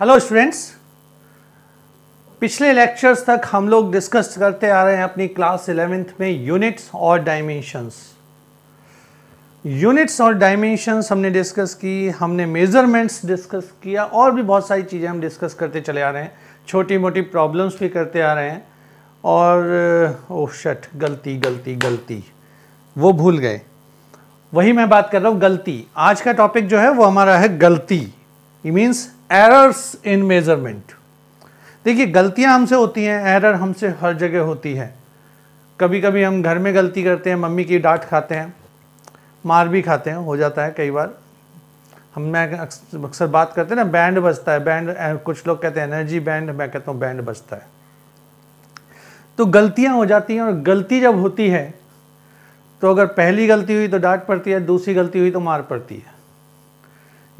Hello students पिछले lectures तक हम लोग डिस्कस करते आ रहे हैं अपनी क्लास इलेवेंथ में यूनिट्स और डायमेंशंस यूनिट्स और डायमेंशंस हमने डिस्कस की हमने मेजरमेंट्स डिस्कस किया और भी बहुत सारी चीज़ें हम डिस्कस करते चले आ रहे हैं छोटी मोटी प्रॉब्लम्स भी करते आ रहे हैं और ओह शट गलती गलती गलती वो भूल गए वही मैं बात कर रहा हूँ गलती आज का टॉपिक जो है वो हमारा है गलती मीन्स एरर्स इन मेज़रमेंट देखिए गलतियां हमसे होती हैं एरर हमसे हर जगह होती है कभी कभी हम घर में गलती करते हैं मम्मी की डांट खाते हैं मार भी खाते हैं हो जाता है कई बार हम मैं अक्सर बात करते हैं ना बैंड बजता है बैंड eh, कुछ लोग कहते हैं एनर्जी बैंड मैं कहता हूँ बैंड बजता है तो गलतियाँ हो जाती हैं और गलती जब होती है तो अगर पहली गलती हुई तो डांट पड़ती है दूसरी गलती हुई तो मार पड़ती है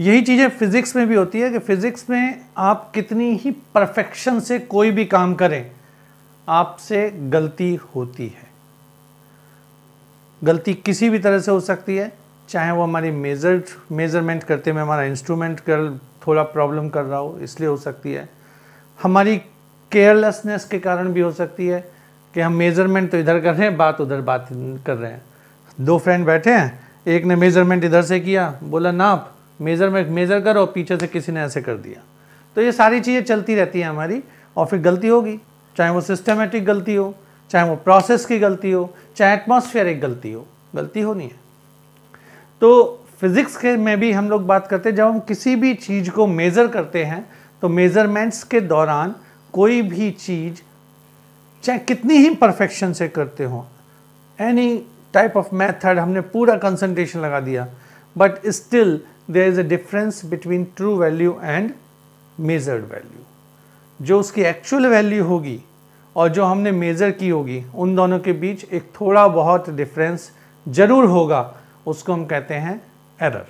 यही चीज़ें फिज़िक्स में भी होती है कि फ़िज़िक्स में आप कितनी ही परफेक्शन से कोई भी काम करें आपसे गलती होती है गलती किसी भी तरह से हो सकती है चाहे वो हमारी मेजर मेज़रमेंट करते में हमारा इंस्ट्रूमेंट कर थोड़ा प्रॉब्लम कर रहा हो इसलिए हो सकती है हमारी केयरलेसनेस के कारण भी हो सकती है कि हम मेज़रमेंट तो इधर कर रहे हैं बात उधर बात कर रहे हैं दो फ्रेंड बैठे हैं एक ने मेज़रमेंट इधर से किया बोला नाप मेज़र में मेज़र कर और पीछे से किसी ने ऐसे कर दिया तो ये सारी चीज़ें चलती रहती हैं हमारी और फिर गलती होगी चाहे वो सिस्टमेटिक गलती हो चाहे वो प्रोसेस की गलती हो चाहे एक गलती हो गलती होनी है तो फिज़िक्स के में भी हम लोग बात करते हैं जब हम किसी भी चीज़ को मेज़र करते हैं तो मेज़रमेंट्स के दौरान कोई भी चीज़ चाहे कितनी ही परफेक्शन से करते हो एनी टाइप ऑफ मेथड हमने पूरा कंसंट्रेशन लगा दिया but still there is a difference between true value and measured value जो उसकी एक्चुअल वैल्यू होगी और जो हमने मेज़र की होगी उन दोनों के बीच एक थोड़ा बहुत डिफरेंस ज़रूर होगा उसको हम कहते हैं एरर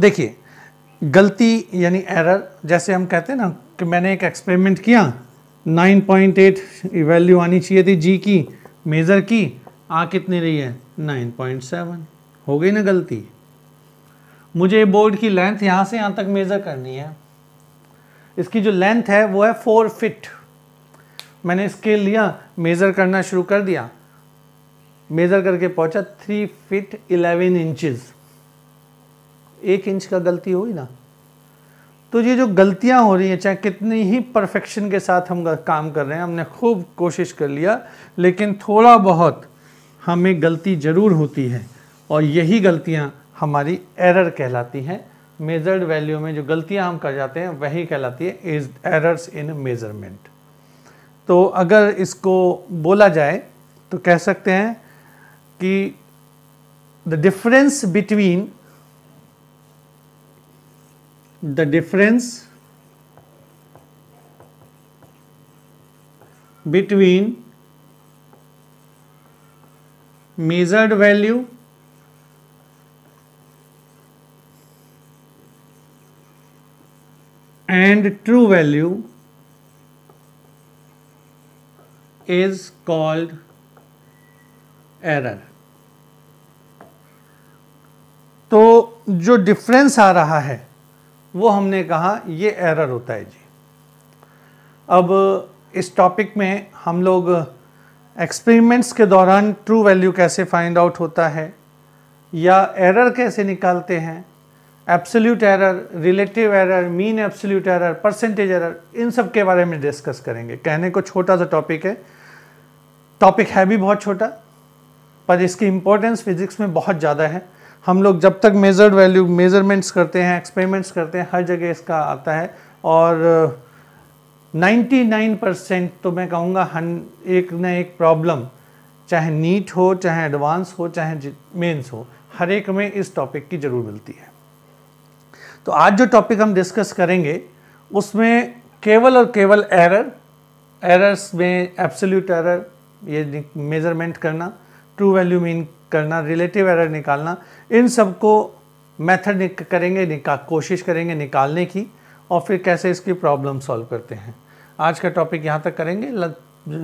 देखिए गलती यानी एरर जैसे हम कहते हैं ना कि मैंने एक एक्सपेरिमेंट किया 9.8 वैल्यू आनी चाहिए थी जी की मेज़र की आ कितनी रही है 9.7 हो गई ना गलती मुझे बोर्ड की लेंथ यहाँ से यहाँ तक मेज़र करनी है इसकी जो लेंथ है वो है फोर फिट मैंने स्केल लिया मेज़र करना शुरू कर दिया मेज़र करके पहुँचा थ्री फिट इलेवन इंचज़ एक इंच का गलती हुई ना तो ये जो गलतियाँ हो रही हैं चाहे कितनी ही परफेक्शन के साथ हम काम कर रहे हैं हमने खूब कोशिश कर लिया लेकिन थोड़ा बहुत हमें गलती ज़रूर होती है और यही गलतियाँ हमारी एरर कहलाती है मेजर्ड वैल्यू में जो गलतियां हम कर जाते हैं वही कहलाती है इज एरर्स इन मेज़रमेंट तो अगर इसको बोला जाए तो कह सकते हैं कि the difference between the difference between measured value and true value is called error तो जो डिफरेंस आ रहा है वो हमने कहा ये एरर होता है जी अब इस टॉपिक में हम लोग एक्सपेरिमेंट्स के दौरान ट्रू वैल्यू कैसे फाइंड आउट होता है या एरर कैसे निकालते हैं absolute error relative error mean absolute error percentage error इन सब के बारे में डिस्कस करेंगे कहने को छोटा सा टॉपिक है टॉपिक है भी बहुत छोटा पर इसकी इंपॉर्टेंस फिजिक्स में बहुत ज़्यादा है हम लोग जब तक मेजर्ड वैल्यू मेजरमेंट्स करते हैं एक्सपेरिमेंट्स करते हैं हर जगह इसका आता है और 99 परसेंट तो मैं कहूँगा हन एक ना एक प्रॉब्लम चाहे नीट हो चाहे एडवांस हो चाहे मेंस हो हर एक में इस टॉपिक की ज़रूर मिलती है तो आज जो टॉपिक हम डिस्कस करेंगे उसमें केवल और केवल एरर एरर्स में एब्सोल्यूट एरर ये मेजरमेंट करना ट्रू वैल्यू मीन करना रिलेटिव एरर निकालना इन सबको मेथड निक, करेंगे निका कोशिश करेंगे निकालने की और फिर कैसे इसकी प्रॉब्लम सॉल्व करते हैं आज का टॉपिक यहाँ तक करेंगे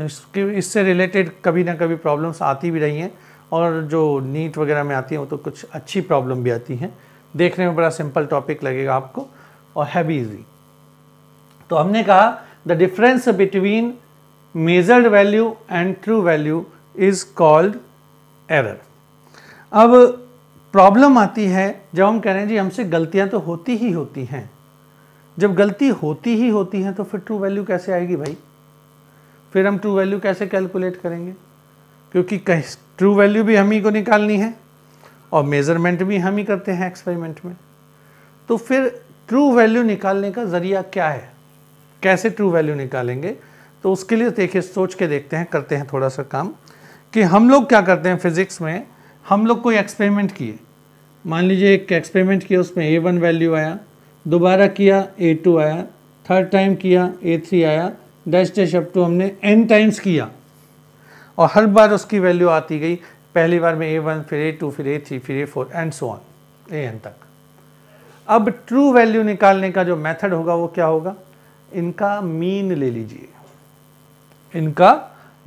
इसके इससे रिलेटेड कभी ना कभी प्रॉब्लम्स आती भी रही हैं और जो नीट वगैरह में आती हैं वो तो कुछ अच्छी प्रॉब्लम भी आती हैं देखने में बड़ा सिंपल टॉपिक लगेगा आपको और है भी इजी तो हमने कहा the difference between measured value and true value is called error अब प्रॉब्लम आती है जब हम कह रहे हैं जी हमसे गलतियां तो होती ही होती हैं जब गलती होती ही होती है तो फिर ट्रू वैल्यू कैसे आएगी भाई फिर हम ट्रू वैल्यू कैसे कैलकुलेट करेंगे क्योंकि ट्रू वैल्यू भी हम ही को निकालनी है और मेज़रमेंट भी हम ही करते हैं एक्सपेरिमेंट में तो फिर ट्रू वैल्यू निकालने का ज़रिया क्या है कैसे ट्रू वैल्यू निकालेंगे तो उसके लिए देखिए सोच के देखते हैं करते हैं थोड़ा सा काम कि हम लोग क्या करते हैं फिज़िक्स में हम लोग कोई एक्सपेरिमेंट किए मान लीजिए एक एक्सपेरिमेंट किया उसमें ए वन वैल्यू आया दोबारा किया ए टू आया थर्ड टाइम किया ए थ्री आया डैश डैश अप टू हमने एन टाइम्स किया और हर बार उसकी वैल्यू आती गई पहली बार में ए वन फिर ए टू फिर ए थ्री फिर a four and so on a n तक अब ट्रू वैल्यू निकालने का जो मेथड होगा वो क्या होगा इनका मीन ले लीजिए इनका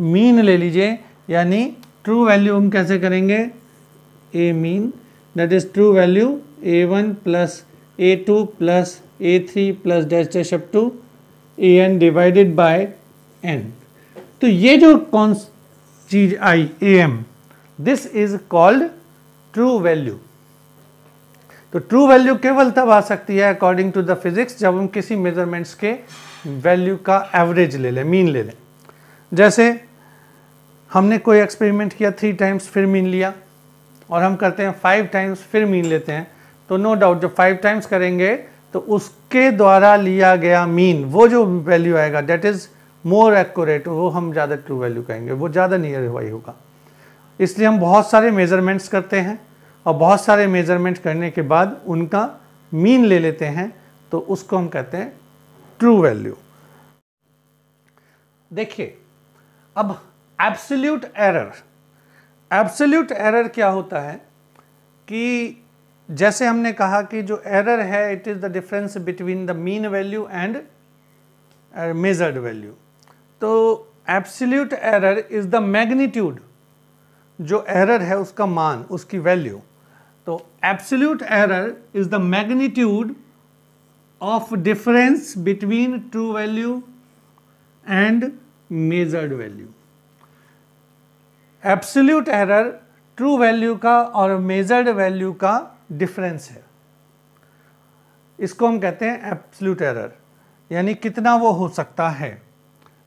मीन ले लीजिए यानी ट्रू वैल्यू हम कैसे करेंगे a mean that is true value a one plus a two plus a three plus dash dash up to a n divided by n तो ये जो कौन चीज़ I a m this is called true value तो true value केवल तब आ सकती है अकॉर्डिंग टू द फिजिक्स जब हम किसी मेजरमेंट्स के वैल्यू का एवरेज ले लें मीन ले लें जैसे हमने कोई एक्सपेरिमेंट किया थ्री टाइम्स फिर मीन लिया और हम करते हैं फाइव टाइम्स फिर मीन लेते हैं तो नो डाउट जब फाइव टाइम्स करेंगे तो उसके द्वारा लिया गया मीन वो जो वैल्यू आएगा डेट इज़ मोर एक्यूरेट वो हम ज़्यादा ट्रू वैल्यू कहेंगे वो ज़्यादा नियर वाई होगा इसलिए हम बहुत सारे मेज़रमेंट्स करते हैं और बहुत सारे मेज़रमेंट करने के बाद उनका मीन ले लेते हैं तो उसको हम कहते हैं ट्रू वैल्यू देखिए अब एब्सोल्यूट एरर एब्सोल्यूट एरर क्या होता है कि जैसे हमने कहा कि जो एरर है it is the difference between the mean value and measured value तो absolute error is the magnitude जो एरर है उसका मान उसकी वैल्यू तो absolute error is the magnitude of difference between true value and measured value absolute error true value का और measured value का डिफरेंस है इसको हम कहते हैं एब्सोल्यूट एरर यानी कितना वो हो सकता है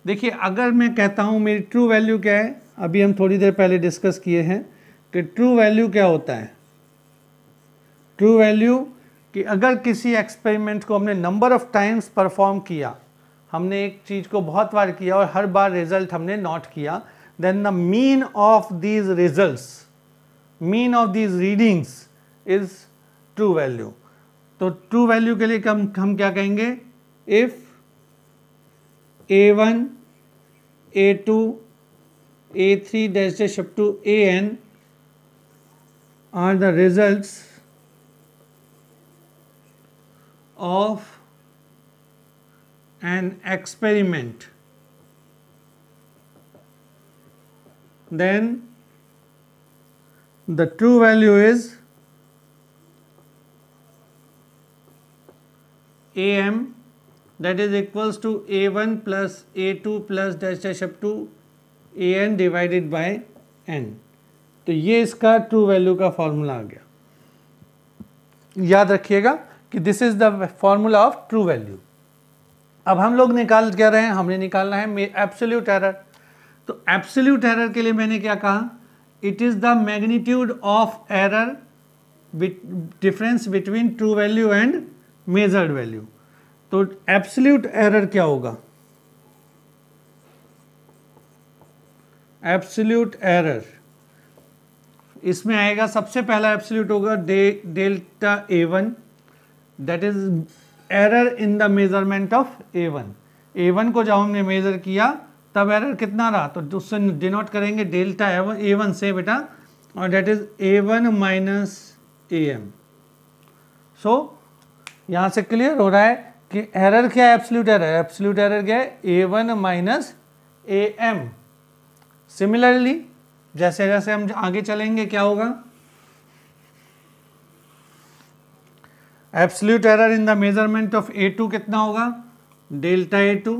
देखिए अगर मैं कहता हूँ मेरी ट्रू वैल्यू क्या है अभी हम थोड़ी देर पहले डिस्कस किए हैं कि ट्रू वैल्यू क्या होता है ट्रू वैल्यू कि अगर किसी एक्सपेरिमेंट को हमने नंबर ऑफ टाइम्स परफॉर्म किया हमने एक चीज़ को बहुत बार किया और हर बार रिजल्ट हमने नोट किया then the mean of these result mean of these readings is true value तो ट्रू वैल्यू के लिए हम हम क्या कहेंगे if a one a two A3 dash dash up to AN are the results of an experiment. Then the true value is AM that is equals to A1 plus A2 plus dash dash up to a n divided by n तो ये इसका true value का formula आ गया याद रखिएगा कि this is the formula of true value अब हम लोग निकाल क्या रहे हैं हमने निकालना है एब्सोल्यूट एरर तो एब्सोल्यूट एरर के लिए मैंने क्या कहा it is the magnitude of error difference between true value and measured value तो एब्सोल्यूट एरर क्या होगा एब्सोल्यूट एरर इसमें आएगा सबसे पहला एब्सोल्यूट होगा डे delta a one that is error in the measurement of a one a one को जब हमने मेजर किया तब एरर कितना रहा तो उससे डिनोट करेंगे डेल्टा ए वन से बेटा और that is a one minus a m so यहाँ से क्लियर हो रहा है कि एरर क्या है एब्सोल्यूट एरर एब्सोल्यूट एरर क्या है a one minus a m similarly जैसे जैसे हम आगे चलेंगे क्या होगा absolute error in the measurement of a two कितना होगा डेल्टा ए टू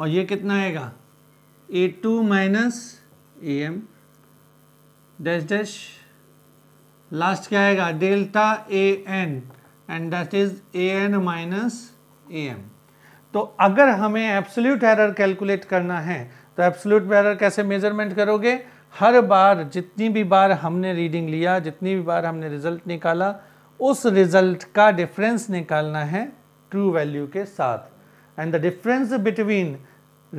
और ये कितना आएगा a two minus a m dash dash last क्या आएगा delta a n and that is a n minus a m तो अगर हमें एब्सोल्यूट एरर कैलकुलेट करना है तो एब्सोल्यूट एरर कैसे मेजरमेंट करोगे हर बार जितनी भी बार हमने रीडिंग लिया जितनी भी बार हमने रिजल्ट निकाला उस रिजल्ट का डिफरेंस निकालना है ट्रू वैल्यू के साथ and the difference between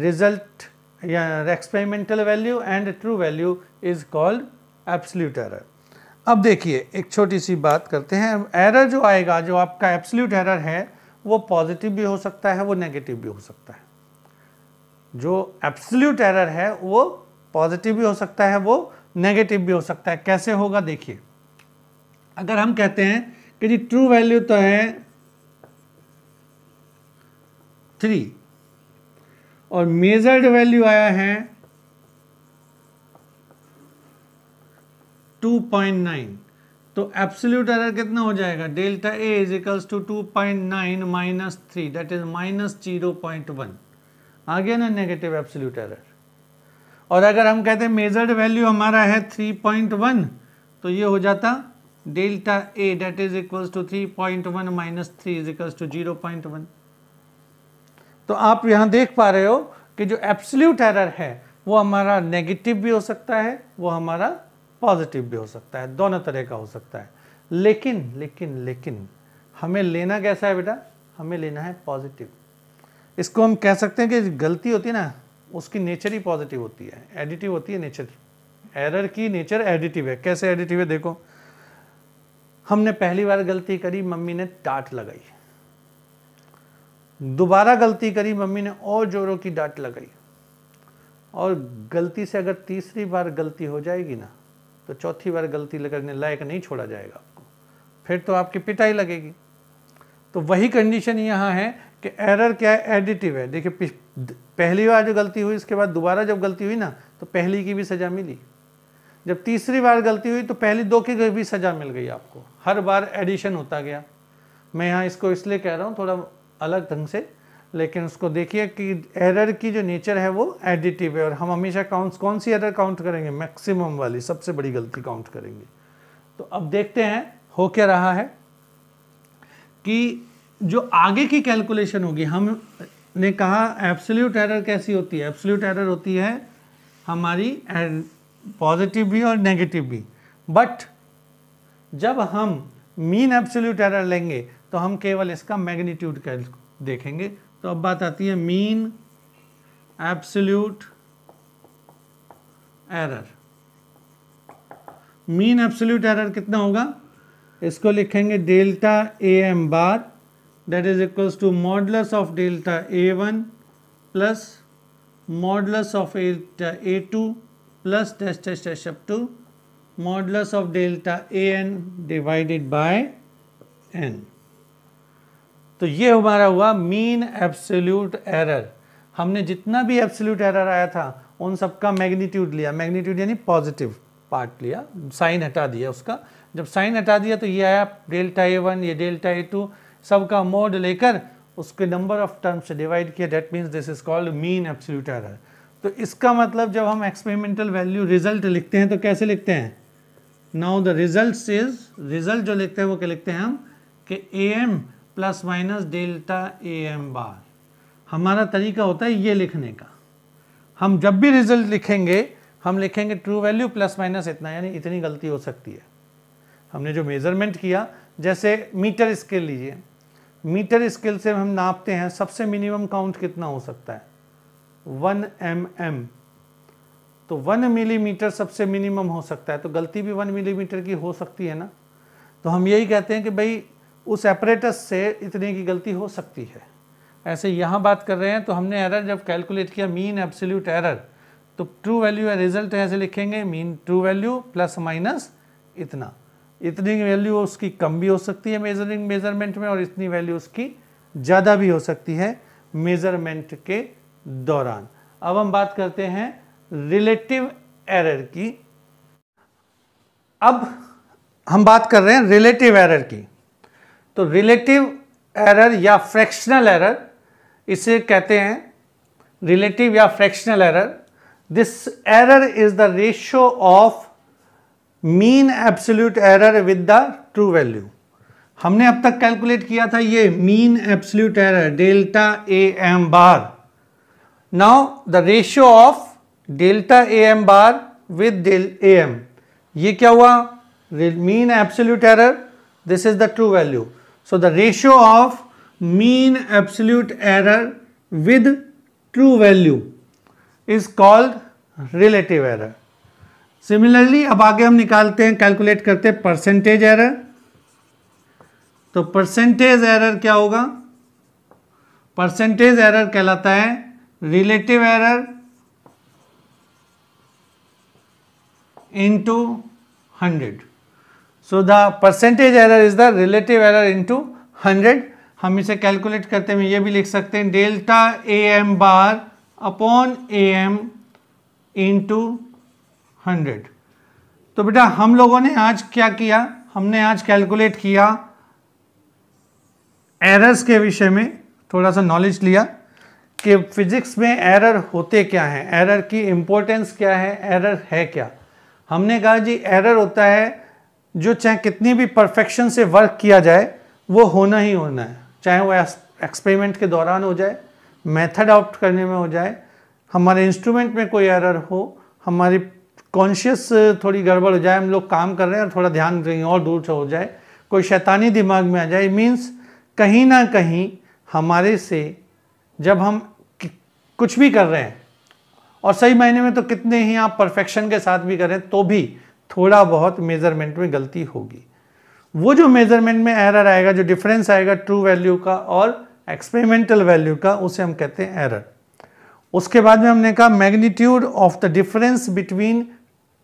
result या experimental value and true value is called absolute error अब देखिए एक छोटी सी बात करते हैं एरर जो आएगा जो आपका एब्सोल्यूट एरर है वो पॉजिटिव भी हो सकता है वो नेगेटिव भी हो सकता है जो एब्सोल्यूट एरर है वो पॉजिटिव भी हो सकता है वो नेगेटिव भी हो सकता है कैसे होगा देखिए अगर हम कहते हैं कि जी ट्रू वैल्यू तो है थ्री और मेजर्ड वैल्यू आया है 2.9 तो एब्सोल्यूट एरर कितना हो जाएगा delta a equals to to 2.9 minus three that is minus zero point one again a negative absolute error और अगर हम कहते हैं मेजर्ड वैल्यू हमारा है 3.1 तो ये हो जाता delta a that is equals to 3.1 point one minus three is equals to zero point one तो आप यहाँ देख पा रहे हो कि जो एब्सोल्यूट एरर है वो हमारा नेगेटिव भी हो सकता है वो हमारा पॉजिटिव भी हो सकता है दोनों तरह का हो सकता है लेकिन लेकिन लेकिन हमें लेना कैसा है बेटा हमें लेना है पॉजिटिव इसको हम कह सकते हैं कि गलती होती है ना उसकी नेचर ही पॉजिटिव होती है एडिटिव होती है नेचर एरर की नेचर एडिटिव है कैसे एडिटिव है देखो हमने पहली बार गलती करी मम्मी ने डांट लगाई दोबारा गलती करी मम्मी ने और जोरों की डांट लगाई और गलती से अगर तीसरी बार गलती हो जाएगी ना तो चौथी बार गलती करने लायक नहीं छोड़ा जाएगा आपको फिर तो आपकी पिटाई लगेगी तो वही कंडीशन यहाँ है कि एरर क्या है एडिटिव है देखिए पहली बार जो गलती हुई इसके बाद दोबारा जब गलती हुई ना तो पहली की भी सज़ा मिली जब तीसरी बार गलती हुई तो पहली दो की भी सज़ा मिल गई आपको हर बार एडिशन होता गया मैं यहाँ इसको इसलिए कह रहा हूँ थोड़ा अलग ढंग से लेकिन उसको देखिए कि एरर की जो नेचर है वो एडिटिव है और हम हमेशा काउंट कौन सी एरर काउंट करेंगे मैक्सिमम वाली सबसे बड़ी गलती काउंट करेंगे तो अब देखते हैं हो क्या रहा है कि जो आगे की कैलकुलेशन होगी हमने कहा एब्सोल्यूट एरर कैसी होती है एब्सोल्यूट एरर होती है हमारी पॉजिटिव er, भी और नेगेटिव भी बट जब हम मीन एब्सोल्यूट एरर लेंगे तो हम केवल इसका मैग्नीट्यूड देखेंगे तो अब बात आती है mean absolute error mean absolute error कितना होगा इसको लिखेंगे delta a m bar that is equals to modulus of delta A1 plus modulus of delta A2 plus dash dash dash up to modulus of delta An divided by n. तो ये हमारा हुआ mean absolute error हमने जितना भी absolute error आया था उन सबका मैग्नीट्यूड लिया मैग्नीट्यूड यानी पॉजिटिव पार्ट लिया साइन हटा दिया उसका जब साइन हटा दिया तो ये आया डेल्टा ए वन ये डेल्टा ए टू सबका मोड लेकर उसके नंबर ऑफ टर्म्स से डिवाइड किया that means this is called mean absolute error तो इसका मतलब जब हम एक्सपेरिमेंटल वैल्यू रिजल्ट लिखते हैं तो कैसे लिखते हैं now the result is result जो लिखते हैं वो क्या लिखते हैं हम कि a m plus minus delta a m bar हमारा तरीका होता है ये लिखने का हम जब भी रिजल्ट लिखेंगे हम लिखेंगे ट्रू वैल्यू प्लस माइनस इतना यानी इतनी गलती हो सकती है हमने जो मेज़रमेंट किया जैसे मीटर स्केल लीजिए मीटर स्केल से हम नापते हैं सबसे मिनिमम काउंट कितना हो सकता है वन एम एम तो वन मिलीमीटर सबसे मिनिमम हो सकता है तो गलती भी वन मिलीमीटर की हो सकती है ना तो हम यही कहते हैं कि भाई उस एपरेटस से इतने की गलती हो सकती है ऐसे यहाँ बात कर रहे हैं तो हमने एरर जब कैलकुलेट किया मीन एब्सोल्यूट एरर तो ट्रू वैल्यू या रिजल्ट ऐसे लिखेंगे mean true value plus minus इतना इतनी वैल्यू उसकी कम भी हो सकती है मेजरिंग मेजरमेंट में और इतनी वैल्यू उसकी ज़्यादा भी हो सकती है मेजरमेंट के दौरान अब हम बात करते हैं रिलेटिव एरर की अब हम बात कर रहे हैं रिलेटिव एरर की तो रिलेटिव एरर या फ्रैक्शनल एरर इसे कहते हैं रिलेटिव या fractional error this error is the ratio of mean absolute error with the true value हमने अब तक कैलकुलेट किया था ये mean absolute error delta a m bar now the ratio of delta a m bar with del a m ये क्या हुआ mean absolute error this is the true value so the ratio of mean absolute error with true value is called relative error similarly अब आगे हम निकालते हैं calculate करते हैं परसेंटेज एरर तो परसेंटेज एरर क्या होगा परसेंटेज एरर कहलाता है relative error into hundred so the error is the relative error error into hundred हम इसे कैलकुलेट करते हैं ये भी लिख सकते हैं delta a m bar upon a m into hundred तो बेटा हम लोगों ने आज क्या किया हमने आज कैलकुलेट किया एरर्स के विषय में थोड़ा सा नॉलेज लिया कि फिजिक्स में एरर होते क्या हैं एरर की इम्पोर्टेंस क्या है एरर है क्या हमने कहा जी एरर होता है जो चाहे कितनी भी परफेक्शन से वर्क किया जाए वो होना ही होना है चाहे वो एक्सपेरिमेंट के दौरान हो जाए मेथड ऑप्ट करने में हो जाए हमारे इंस्ट्रूमेंट में कोई एरर हो हमारी कॉन्शियस uh, थोड़ी गड़बड़ हो जाए हम लोग काम कर रहे हैं और थोड़ा ध्यान कहीं और दूर से हो जाए कोई शैतानी दिमाग में आ जाए मीन्स कहीं ना कहीं हमारे से जब हम कुछ भी कर रहे हैं और सही महीने में तो कितने ही आप परफेक्शन के साथ भी करें तो भी थोड़ा बहुत मेज़रमेंट में गलती होगी वो जो मेज़रमेंट में एरर आएगा जो डिफरेंस आएगा ट्रू वैल्यू का और एक्सपेरिमेंटल वैल्यू का उसे हम कहते हैं एरर उसके बाद में हमने कहा magnitude of the difference between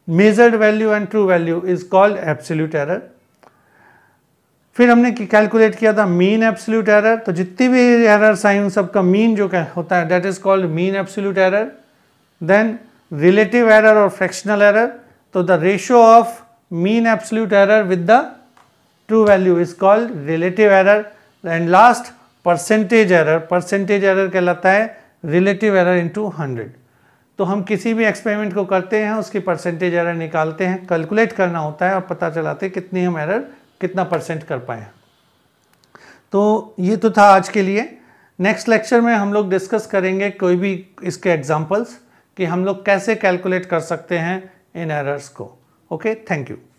measured value and true value is called absolute error फिर हमने कैलकुलेट किया था मीन एब्सोल्यूट एरर तो जितनी भी एरर्स आई उन सबका मीन जो होता है that is called mean absolute error then relative error और फ्रैक्शनल एरर तो the ratio of mean absolute error with the true value is called relative error and last percentage error percentage error कहलाता है error in two hundred तो हम किसी भी experiment को करते हैं उसकी परसेंटेज एरर निकालते हैं कैलकुलेट करना होता है और पता चलाते हैं कितनी हम एरर कितना परसेंट कर पाए तो ये तो था आज के लिए नेक्स्ट लेक्चर में हम लोग डिस्कस करेंगे कोई भी इसके एग्जाम्पल्स कि हम लोग कैसे कैलकुलेट कर सकते हैं इन एरर्स को ओके थैंक यू